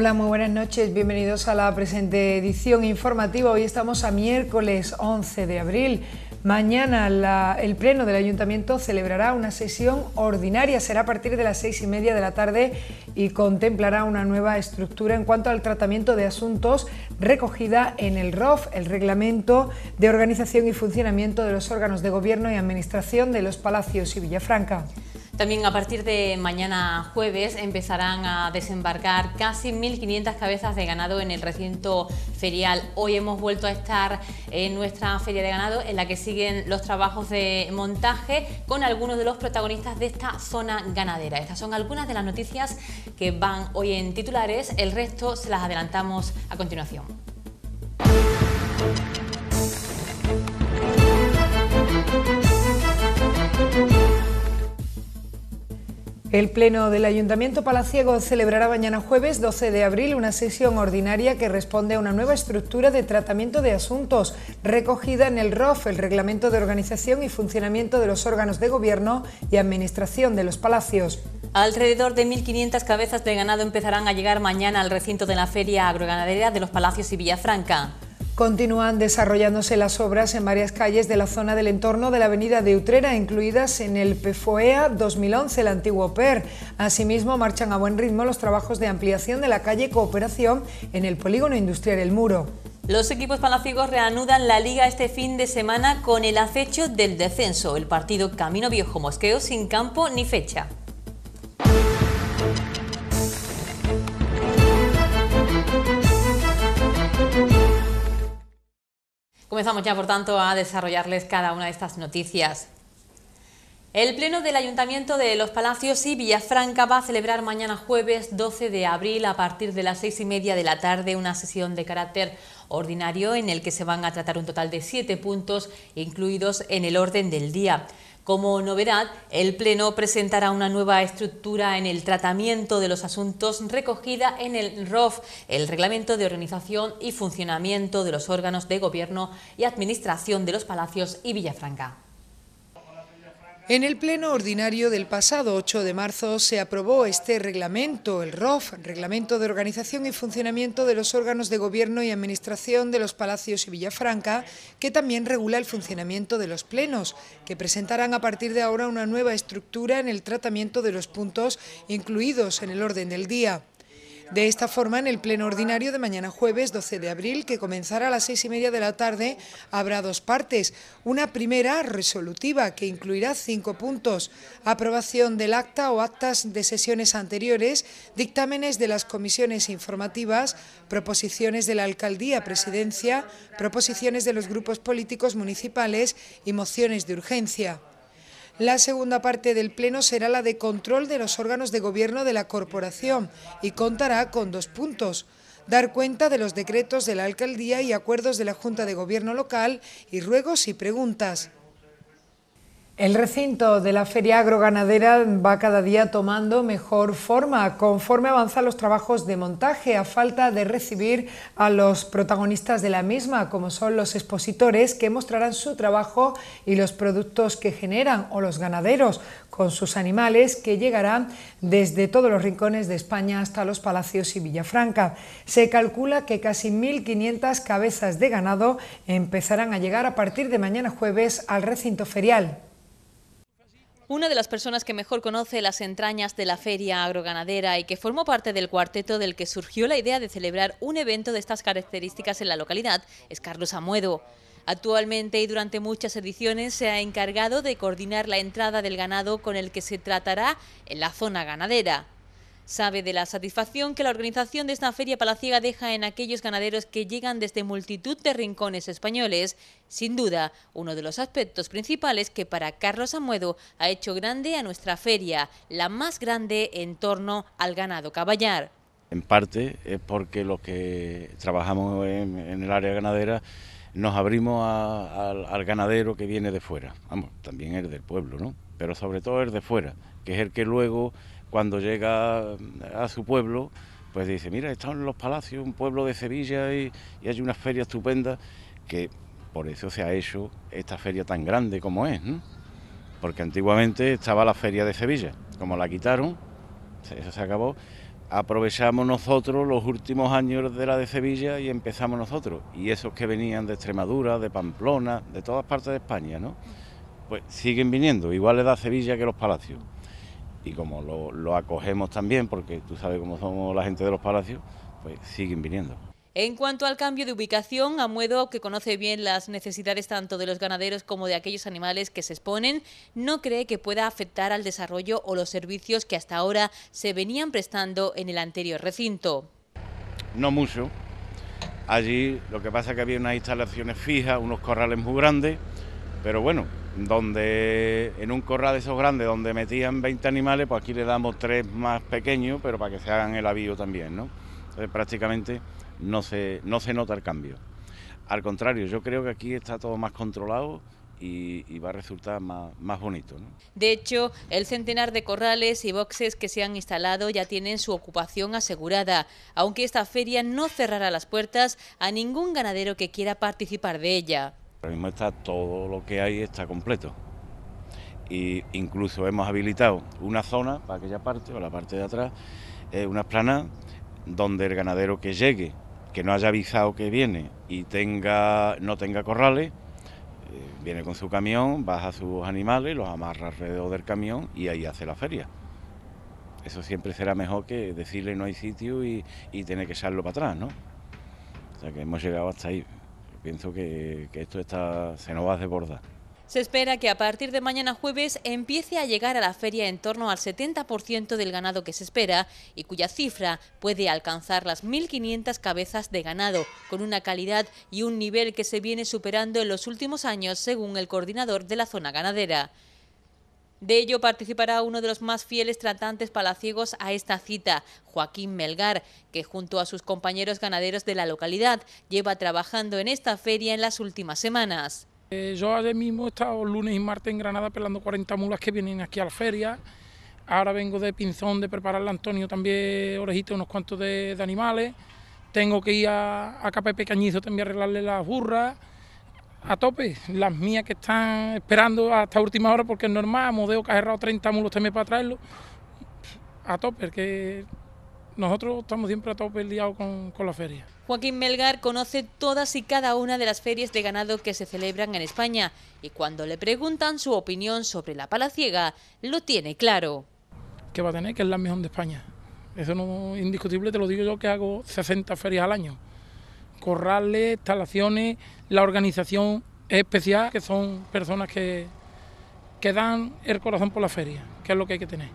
Hola, muy buenas noches. Bienvenidos a la presente edición informativa. Hoy estamos a miércoles 11 de abril. Mañana el Pleno del Ayuntamiento celebrará una sesión ordinaria, será a partir de las seis y media de la tarde y contemplará una nueva estructura en cuanto al tratamiento de asuntos recogida en el ROF, el Reglamento de Organización y Funcionamiento de los órganos de Gobierno y Administración de los Palacios y Villafranca. También a partir de mañana jueves empezarán a desembarcar casi 1.500 cabezas de ganado en el recinto ferial. Hoy hemos vuelto a estar en nuestra feria de ganado en la que siguen los trabajos de montaje con algunos de los protagonistas de esta zona ganadera. Estas son algunas de las noticias que van hoy en titulares, el resto se las adelantamos a continuación. El Pleno del Ayuntamiento Palaciego celebrará mañana jueves 12 de abril una sesión ordinaria que responde a una nueva estructura de tratamiento de asuntos recogida en el ROF, el Reglamento de Organización y Funcionamiento de los órganos de gobierno y administración de los palacios. Alrededor de 1.500 cabezas de ganado empezarán a llegar mañana al recinto de la Feria Agroganadera de los Palacios y Villafranca. Continúan desarrollándose las obras en varias calles de la zona del entorno de la avenida de Utrera, incluidas en el PFOEA 2011, el antiguo PER. Asimismo, marchan a buen ritmo los trabajos de ampliación de la calle Cooperación en el polígono industrial El Muro. Los equipos palafigos reanudan la liga este fin de semana con el acecho del descenso, el partido Camino Viejo Mosqueo sin campo ni fecha. Comenzamos ya, por tanto, a desarrollarles cada una de estas noticias. El Pleno del Ayuntamiento de Los Palacios y Villafranca va a celebrar mañana jueves 12 de abril a partir de las seis y media de la tarde una sesión de carácter ordinario en el que se van a tratar un total de siete puntos incluidos en el orden del día. Como novedad, el Pleno presentará una nueva estructura en el tratamiento de los asuntos recogida en el ROF, el Reglamento de Organización y Funcionamiento de los órganos de gobierno y administración de los palacios y Villafranca. En el pleno ordinario del pasado 8 de marzo se aprobó este reglamento, el ROF, Reglamento de Organización y Funcionamiento de los órganos de gobierno y administración de los Palacios y Villafranca, que también regula el funcionamiento de los plenos, que presentarán a partir de ahora una nueva estructura en el tratamiento de los puntos incluidos en el orden del día. De esta forma, en el pleno ordinario de mañana jueves 12 de abril, que comenzará a las seis y media de la tarde, habrá dos partes. Una primera, resolutiva, que incluirá cinco puntos. Aprobación del acta o actas de sesiones anteriores, dictámenes de las comisiones informativas, proposiciones de la alcaldía, presidencia, proposiciones de los grupos políticos municipales y mociones de urgencia. La segunda parte del Pleno será la de control de los órganos de gobierno de la Corporación y contará con dos puntos dar cuenta de los decretos de la Alcaldía y acuerdos de la Junta de Gobierno local y ruegos y preguntas. El recinto de la Feria Agroganadera va cada día tomando mejor forma conforme avanzan los trabajos de montaje a falta de recibir a los protagonistas de la misma, como son los expositores que mostrarán su trabajo y los productos que generan o los ganaderos con sus animales que llegarán desde todos los rincones de España hasta los palacios y Villafranca. Se calcula que casi 1.500 cabezas de ganado empezarán a llegar a partir de mañana jueves al recinto ferial. Una de las personas que mejor conoce las entrañas de la feria agroganadera y que formó parte del cuarteto del que surgió la idea de celebrar un evento de estas características en la localidad es Carlos Amuedo. Actualmente y durante muchas ediciones se ha encargado de coordinar la entrada del ganado con el que se tratará en la zona ganadera. Sabe de la satisfacción que la organización de esta feria palaciega deja en aquellos ganaderos que llegan desde multitud de rincones españoles. Sin duda, uno de los aspectos principales que para Carlos Amuedo ha hecho grande a nuestra feria, la más grande en torno al ganado caballar. En parte es porque lo que trabajamos en el área ganadera nos abrimos al ganadero que viene de fuera, vamos, también el del pueblo, ¿no? Pero sobre todo el de fuera, que es el que luego, cuando llega a su pueblo, pues dice, mira, están los palacios, un pueblo de Sevilla y, y hay una feria estupenda, que por eso se ha hecho esta feria tan grande como es, ¿no? Porque antiguamente estaba la feria de Sevilla, como la quitaron, eso se acabó, aprovechamos nosotros los últimos años de la de Sevilla y empezamos nosotros. Y esos que venían de Extremadura, de Pamplona, de todas partes de España, ¿no? Pues siguen viniendo, igual le da Sevilla que los palacios. Y como lo, lo acogemos también, porque tú sabes cómo somos la gente de los palacios, pues siguen viniendo. En cuanto al cambio de ubicación, Amuedo, que conoce bien las necesidades tanto de los ganaderos como de aquellos animales que se exponen, no cree que pueda afectar al desarrollo o los servicios que hasta ahora se venían prestando en el anterior recinto. No mucho. Allí lo que pasa es que había unas instalaciones fijas, unos corrales muy grandes, pero bueno, donde en un corral de esos grandes donde metían 20 animales, pues aquí le damos tres más pequeños, pero para que se hagan el avío también, ¿no? prácticamente no se, no se nota el cambio. Al contrario, yo creo que aquí está todo más controlado y, va a resultar más, bonito. De hecho, el centenar de corrales y boxes que se han instalado ya tienen su ocupación asegurada, aunque esta feria no cerrará las puertas a ningún ganadero que quiera participar de ella. Ahora mismo está todo lo que hay está completo. Y incluso hemos habilitado una zona para aquella parte o la parte de atrás, eh, unas planas, donde el ganadero que llegue que no haya avisado que viene y tenga no tenga corrales, eh, viene con su camión, baja sus animales, los amarra alrededor del camión y ahí hace la feria. Eso siempre será mejor que decirle no hay sitio y, y tener que echarlo para atrás, ¿no? O sea que hemos llegado hasta ahí. Pienso que, que esto está, se nos va a desbordar. Se espera que a partir de mañana jueves empiece a llegar a la feria en torno al 70% del ganado que se espera y cuya cifra puede alcanzar las 1.500 cabezas de ganado, con una calidad y un nivel que se viene superando en los últimos años, según el coordinador de la zona ganadera. De ello participará uno de los más fieles tratantes palaciegos a esta cita, Joaquín Melgar, que junto a sus compañeros ganaderos de la localidad lleva trabajando en esta feria en las últimas semanas. Eh, yo ayer mismo he estado lunes y martes en Granada pelando 40 mulas que vienen aquí a la feria. Ahora vengo de Pinzón de prepararle a Antonio también orejitas, unos cuantos de, animales. Tengo que ir a, a Pecañizo también a arreglarle las burras. A tope, las mías que están esperando hasta última hora porque es normal, Modeo que ha 30 mulos también para traerlo. A tope, que nosotros estamos siempre a tope el con, con la feria. Joaquín Melgar conoce todas y cada una de las ferias de ganado que se celebran en España y cuando le preguntan su opinión sobre la palaciega, lo tiene claro. Que va a tener que es la mejor de España. Eso no es indiscutible, te lo digo yo que hago 60 ferias al año. Corrales, instalaciones, la organización especial, que son personas que, que dan el corazón por la feria, que es lo que hay que tener.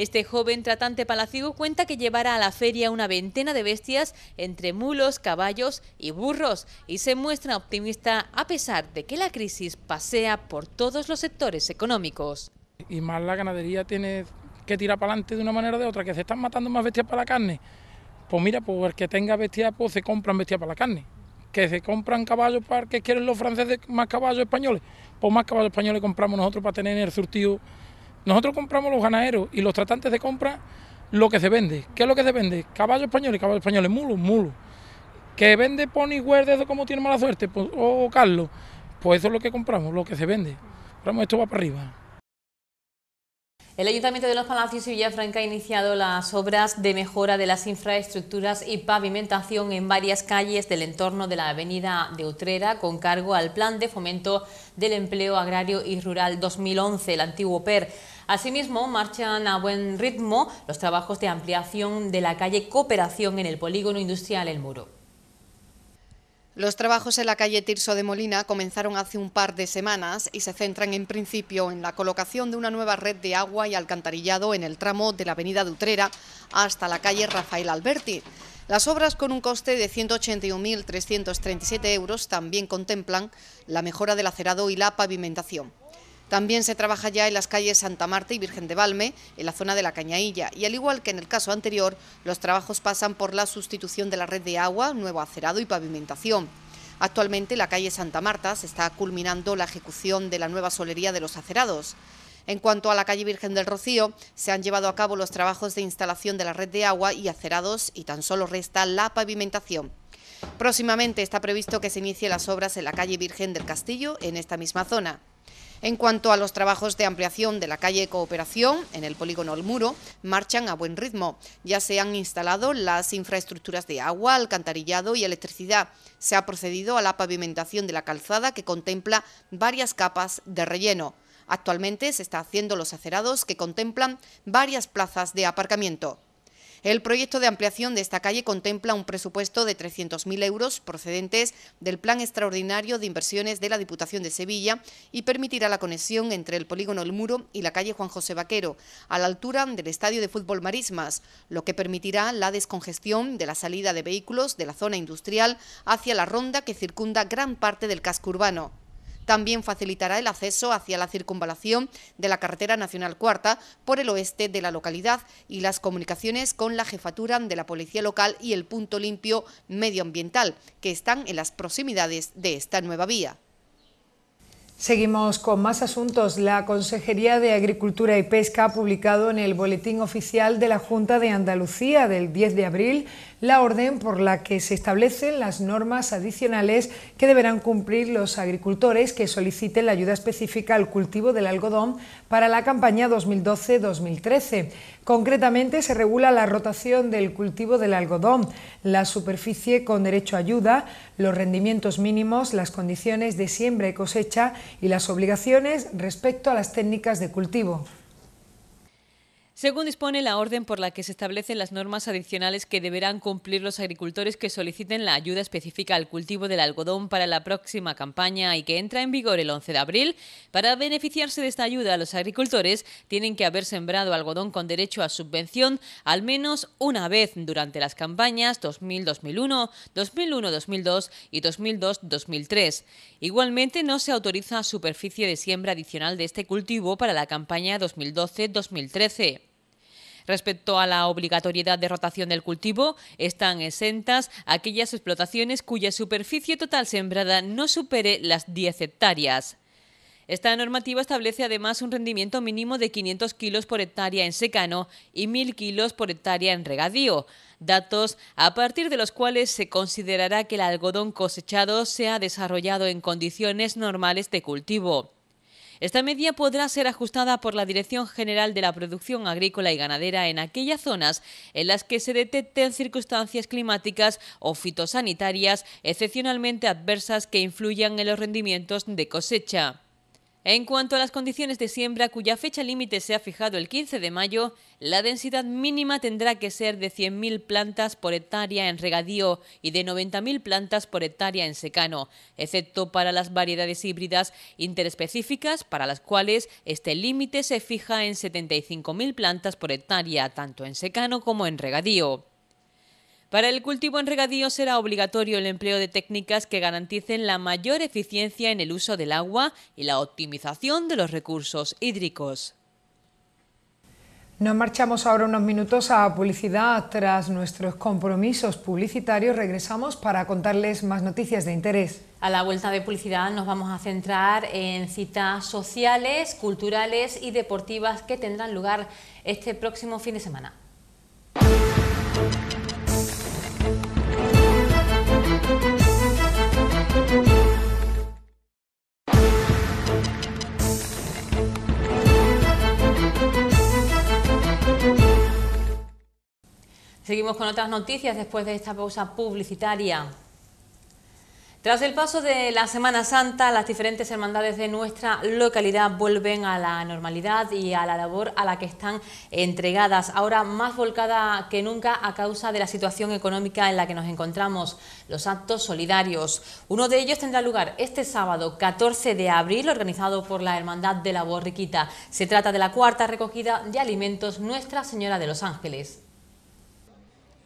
Este joven tratante palacigo cuenta que llevará a la feria una veintena de bestias entre mulos, caballos y burros y se muestra optimista a pesar de que la crisis pasea por todos los sectores económicos. Y más la ganadería tiene que tirar para adelante de una manera o de otra, que se están matando más bestias para la carne. Pues mira, pues el que tenga bestias, pues se compran bestias para la carne que se compran caballos para que quieren los franceses más caballos españoles, pues más caballos españoles compramos nosotros para tener el surtido nosotros compramos los ganaderos y los tratantes de compra lo que se vende. ¿Qué es lo que se vende? Caballos españoles, caballos españoles, mulos, mulos. ¿Que vende Pony de eso como tiene mala suerte? Pues, o Carlos, pues eso es lo que compramos, lo que se vende. Compramos esto va para arriba. El Ayuntamiento de los Palacios y Villafranca ha iniciado las obras de mejora de las infraestructuras y pavimentación en varias calles del entorno de la avenida de Utrera con cargo al Plan de Fomento del Empleo Agrario y Rural 2011, el antiguo PER. Asimismo, marchan a buen ritmo los trabajos de ampliación de la calle Cooperación en el polígono industrial El Muro. Los trabajos en la calle Tirso de Molina comenzaron hace un par de semanas y se centran en principio en la colocación de una nueva red de agua y alcantarillado en el tramo de la avenida de hasta la calle Rafael Alberti. Las obras con un coste de 181.337 euros también contemplan la mejora del acerado y la pavimentación. También se trabaja ya en las calles Santa Marta y Virgen de Valme, en la zona de la Cañailla, y al igual que en el caso anterior, los trabajos pasan por la sustitución de la red de agua, nuevo acerado y pavimentación. Actualmente, la calle Santa Marta se está culminando la ejecución de la nueva solería de los acerados. En cuanto a la calle Virgen del Rocío, se han llevado a cabo los trabajos de instalación de la red de agua y acerados y tan solo resta la pavimentación. Próximamente está previsto que se inicie las obras en la calle Virgen del Castillo, en esta misma zona. En cuanto a los trabajos de ampliación de la calle Cooperación, en el polígono El Muro, marchan a buen ritmo. Ya se han instalado las infraestructuras de agua, alcantarillado y electricidad. Se ha procedido a la pavimentación de la calzada que contempla varias capas de relleno. Actualmente se está haciendo los acerados que contemplan varias plazas de aparcamiento. El proyecto de ampliación de esta calle contempla un presupuesto de 300.000 euros procedentes del Plan Extraordinario de Inversiones de la Diputación de Sevilla y permitirá la conexión entre el polígono El Muro y la calle Juan José Vaquero, a la altura del Estadio de Fútbol Marismas, lo que permitirá la descongestión de la salida de vehículos de la zona industrial hacia la ronda que circunda gran parte del casco urbano. También facilitará el acceso hacia la circunvalación de la carretera nacional cuarta por el oeste de la localidad y las comunicaciones con la jefatura de la policía local y el punto limpio medioambiental, que están en las proximidades de esta nueva vía. Seguimos con más asuntos. La Consejería de Agricultura y Pesca ha publicado en el Boletín Oficial de la Junta de Andalucía del 10 de abril la orden por la que se establecen las normas adicionales que deberán cumplir los agricultores que soliciten la ayuda específica al cultivo del algodón para la campaña 2012-2013. Concretamente se regula la rotación del cultivo del algodón, la superficie con derecho a ayuda, los rendimientos mínimos, las condiciones de siembra y cosecha y las obligaciones respecto a las técnicas de cultivo según dispone la orden por la que se establecen las normas adicionales que deberán cumplir los agricultores que soliciten la ayuda específica al cultivo del algodón para la próxima campaña y que entra en vigor el 11 de abril, para beneficiarse de esta ayuda los agricultores tienen que haber sembrado algodón con derecho a subvención al menos una vez durante las campañas 2000-2001, 2001-2002 y 2002-2003. Igualmente no se autoriza superficie de siembra adicional de este cultivo para la campaña 2012-2013. Respecto a la obligatoriedad de rotación del cultivo, están exentas aquellas explotaciones cuya superficie total sembrada no supere las 10 hectáreas. Esta normativa establece además un rendimiento mínimo de 500 kilos por hectárea en secano y 1.000 kilos por hectárea en regadío, datos a partir de los cuales se considerará que el algodón cosechado sea ha desarrollado en condiciones normales de cultivo. Esta media podrá ser ajustada por la Dirección General de la Producción Agrícola y Ganadera en aquellas zonas en las que se detecten circunstancias climáticas o fitosanitarias excepcionalmente adversas que influyan en los rendimientos de cosecha. En cuanto a las condiciones de siembra, cuya fecha límite se ha fijado el 15 de mayo, la densidad mínima tendrá que ser de 100.000 plantas por hectárea en regadío y de 90.000 plantas por hectárea en secano, excepto para las variedades híbridas interespecíficas, para las cuales este límite se fija en 75.000 plantas por hectárea, tanto en secano como en regadío. Para el cultivo en regadío será obligatorio el empleo de técnicas que garanticen la mayor eficiencia en el uso del agua y la optimización de los recursos hídricos. Nos marchamos ahora unos minutos a publicidad. Tras nuestros compromisos publicitarios regresamos para contarles más noticias de interés. A la vuelta de publicidad nos vamos a centrar en citas sociales, culturales y deportivas que tendrán lugar este próximo fin de semana. Seguimos con otras noticias después de esta pausa publicitaria. Tras el paso de la Semana Santa, las diferentes hermandades de nuestra localidad vuelven a la normalidad y a la labor a la que están entregadas, ahora más volcada que nunca a causa de la situación económica en la que nos encontramos, los actos solidarios. Uno de ellos tendrá lugar este sábado 14 de abril, organizado por la Hermandad de la Borriquita. Se trata de la cuarta recogida de alimentos Nuestra Señora de los Ángeles.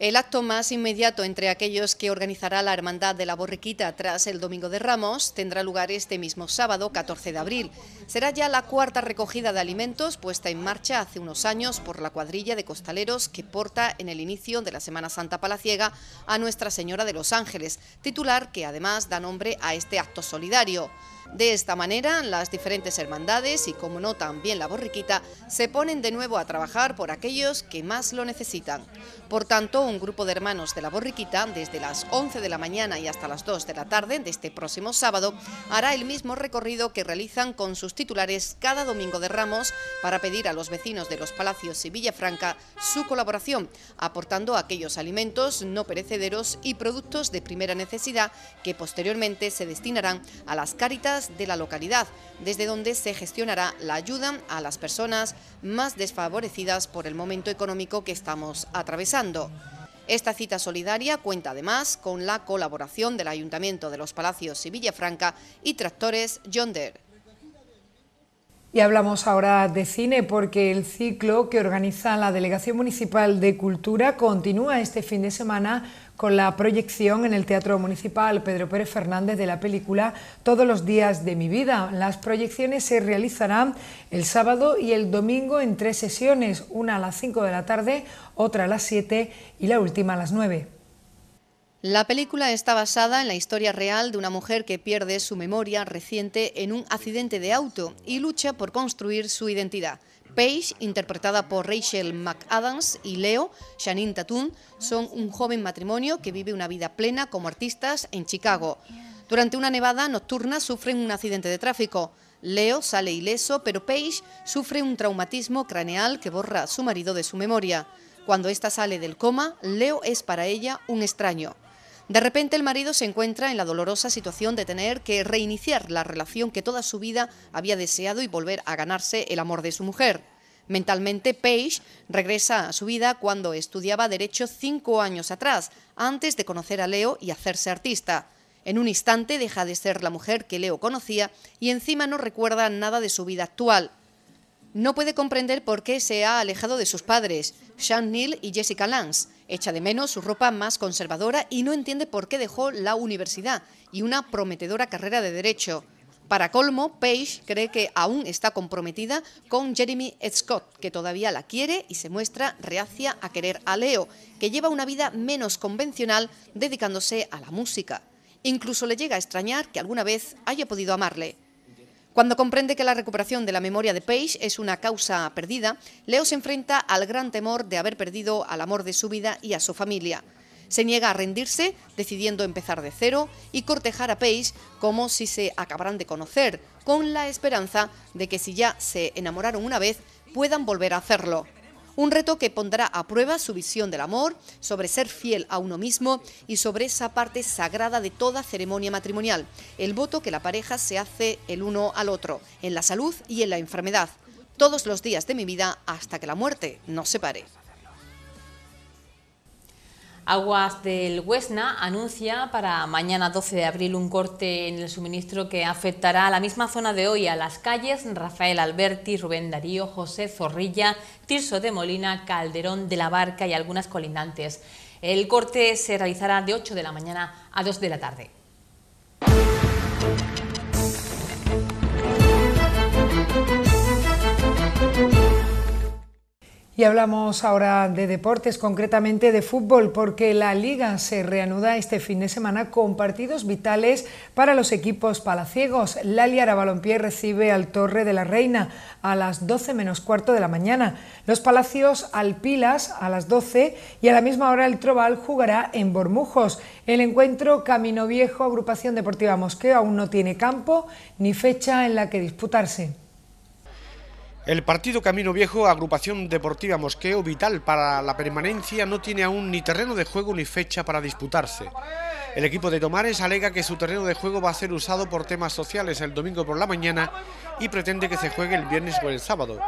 El acto más inmediato entre aquellos que organizará la Hermandad de la Borriquita tras el Domingo de Ramos tendrá lugar este mismo sábado, 14 de abril. Será ya la cuarta recogida de alimentos puesta en marcha hace unos años por la cuadrilla de costaleros que porta en el inicio de la Semana Santa Palaciega a Nuestra Señora de los Ángeles, titular que además da nombre a este acto solidario. De esta manera, las diferentes hermandades y, como no, también la borriquita, se ponen de nuevo a trabajar por aquellos que más lo necesitan. Por tanto, un grupo de hermanos de la borriquita, desde las 11 de la mañana y hasta las 2 de la tarde de este próximo sábado, hará el mismo recorrido que realizan con sus titulares cada domingo de Ramos para pedir a los vecinos de los Palacios y Villafranca su colaboración, aportando aquellos alimentos no perecederos y productos de primera necesidad que posteriormente se destinarán a las caritas de la localidad, desde donde se gestionará la ayuda a las personas más desfavorecidas por el momento económico que estamos atravesando. Esta cita solidaria cuenta además con la colaboración del Ayuntamiento de los Palacios y Villafranca y Tractores John y hablamos ahora de cine porque el ciclo que organiza la Delegación Municipal de Cultura continúa este fin de semana con la proyección en el Teatro Municipal Pedro Pérez Fernández de la película Todos los días de mi vida. Las proyecciones se realizarán el sábado y el domingo en tres sesiones, una a las 5 de la tarde, otra a las 7 y la última a las 9. La película está basada en la historia real de una mujer que pierde su memoria reciente en un accidente de auto y lucha por construir su identidad. Paige, interpretada por Rachel McAdams, y Leo, Janine Tatum, son un joven matrimonio que vive una vida plena como artistas en Chicago. Durante una nevada nocturna sufren un accidente de tráfico. Leo sale ileso, pero Paige sufre un traumatismo craneal que borra a su marido de su memoria. Cuando ésta sale del coma, Leo es para ella un extraño. De repente el marido se encuentra en la dolorosa situación de tener que reiniciar la relación que toda su vida había deseado y volver a ganarse el amor de su mujer. Mentalmente, Paige regresa a su vida cuando estudiaba Derecho cinco años atrás, antes de conocer a Leo y hacerse artista. En un instante deja de ser la mujer que Leo conocía y encima no recuerda nada de su vida actual. No puede comprender por qué se ha alejado de sus padres, Sean Neal y Jessica Lance, Echa de menos su ropa más conservadora y no entiende por qué dejó la universidad y una prometedora carrera de derecho. Para colmo, Paige cree que aún está comprometida con Jeremy Scott, que todavía la quiere y se muestra reacia a querer a Leo, que lleva una vida menos convencional dedicándose a la música. Incluso le llega a extrañar que alguna vez haya podido amarle. Cuando comprende que la recuperación de la memoria de Paige es una causa perdida, Leo se enfrenta al gran temor de haber perdido al amor de su vida y a su familia. Se niega a rendirse, decidiendo empezar de cero y cortejar a Paige como si se acabaran de conocer, con la esperanza de que si ya se enamoraron una vez, puedan volver a hacerlo. Un reto que pondrá a prueba su visión del amor, sobre ser fiel a uno mismo y sobre esa parte sagrada de toda ceremonia matrimonial, el voto que la pareja se hace el uno al otro, en la salud y en la enfermedad, todos los días de mi vida hasta que la muerte nos separe. Aguas del Huesna anuncia para mañana 12 de abril un corte en el suministro que afectará a la misma zona de hoy, a las calles Rafael Alberti, Rubén Darío, José Zorrilla, Tirso de Molina, Calderón de la Barca y algunas colindantes. El corte se realizará de 8 de la mañana a 2 de la tarde. Y hablamos ahora de deportes, concretamente de fútbol, porque la liga se reanuda este fin de semana con partidos vitales para los equipos palaciegos. La Liara Balompié recibe al Torre de la Reina a las 12 menos cuarto de la mañana, los Palacios al Pilas a las 12 y a la misma hora el Trobal jugará en Bormujos. El encuentro Camino Viejo Agrupación Deportiva Mosqueo aún no tiene campo ni fecha en la que disputarse. El partido Camino Viejo, agrupación deportiva Mosqueo, vital para la permanencia, no tiene aún ni terreno de juego ni fecha para disputarse. El equipo de Tomares alega que su terreno de juego va a ser usado por temas sociales el domingo por la mañana y pretende que se juegue el viernes o el sábado.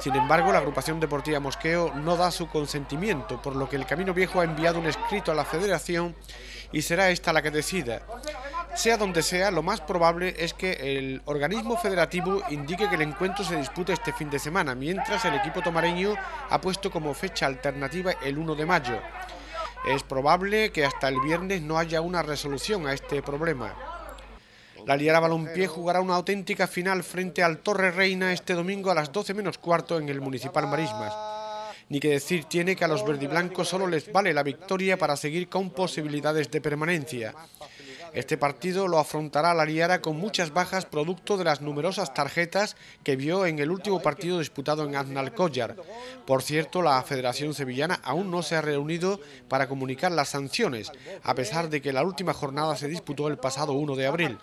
Sin embargo, la agrupación deportiva Mosqueo no da su consentimiento, por lo que el Camino Viejo ha enviado un escrito a la federación y será esta la que decida. Sea donde sea, lo más probable es que el organismo federativo indique que el encuentro se dispute este fin de semana, mientras el equipo tomareño ha puesto como fecha alternativa el 1 de mayo. Es probable que hasta el viernes no haya una resolución a este problema. La Liara Balompié jugará una auténtica final frente al Torre Reina este domingo a las 12 menos cuarto en el Municipal Marismas. Ni que decir tiene que a los verdiblancos solo les vale la victoria para seguir con posibilidades de permanencia. Este partido lo afrontará la Liara con muchas bajas producto de las numerosas tarjetas que vio en el último partido disputado en Aznalcóllar. Por cierto, la Federación Sevillana aún no se ha reunido para comunicar las sanciones, a pesar de que la última jornada se disputó el pasado 1 de abril.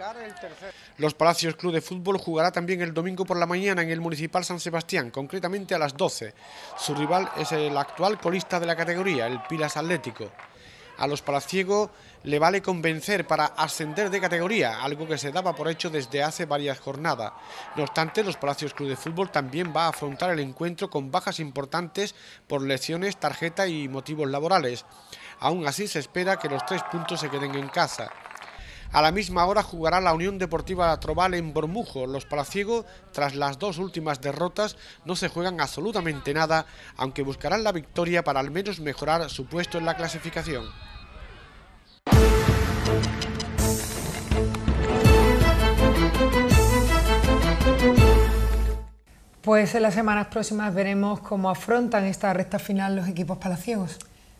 Los Palacios Club de Fútbol jugará también el domingo por la mañana en el Municipal San Sebastián, concretamente a las 12. Su rival es el actual colista de la categoría, el Pilas Atlético a los palaciegos le vale convencer para ascender de categoría, algo que se daba por hecho desde hace varias jornadas. No obstante, los Palacios Club de Fútbol también va a afrontar el encuentro con bajas importantes por lesiones, tarjeta y motivos laborales. Aún así, se espera que los tres puntos se queden en casa. A la misma hora jugará la Unión Deportiva Trobal en Bormujo. Los palaciegos, tras las dos últimas derrotas, no se juegan absolutamente nada, aunque buscarán la victoria para al menos mejorar su puesto en la clasificación. Pues en las semanas próximas veremos cómo afrontan esta recta final los equipos palaciegos.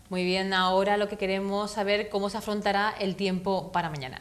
Muy bien, ahora lo que queremos saber cómo se afrontará el tiempo para mañana.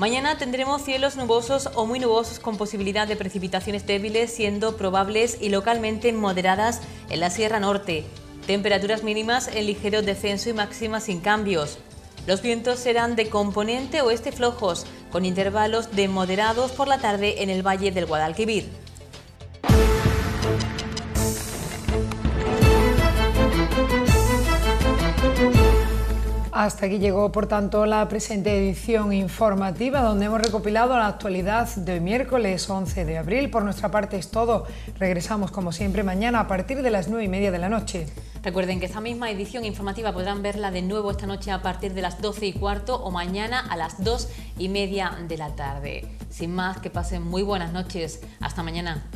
Mañana tendremos cielos nubosos o muy nubosos con posibilidad de precipitaciones débiles siendo probables y localmente moderadas en la Sierra Norte. Temperaturas mínimas en ligero descenso y máximas sin cambios. Los vientos serán de componente oeste flojos, con intervalos de moderados por la tarde en el Valle del Guadalquivir. Hasta aquí llegó, por tanto, la presente edición informativa donde hemos recopilado la actualidad de miércoles 11 de abril. Por nuestra parte es todo. Regresamos, como siempre, mañana a partir de las 9 y media de la noche. Recuerden que esta misma edición informativa podrán verla de nuevo esta noche a partir de las 12 y cuarto o mañana a las 2 y media de la tarde. Sin más, que pasen muy buenas noches. Hasta mañana.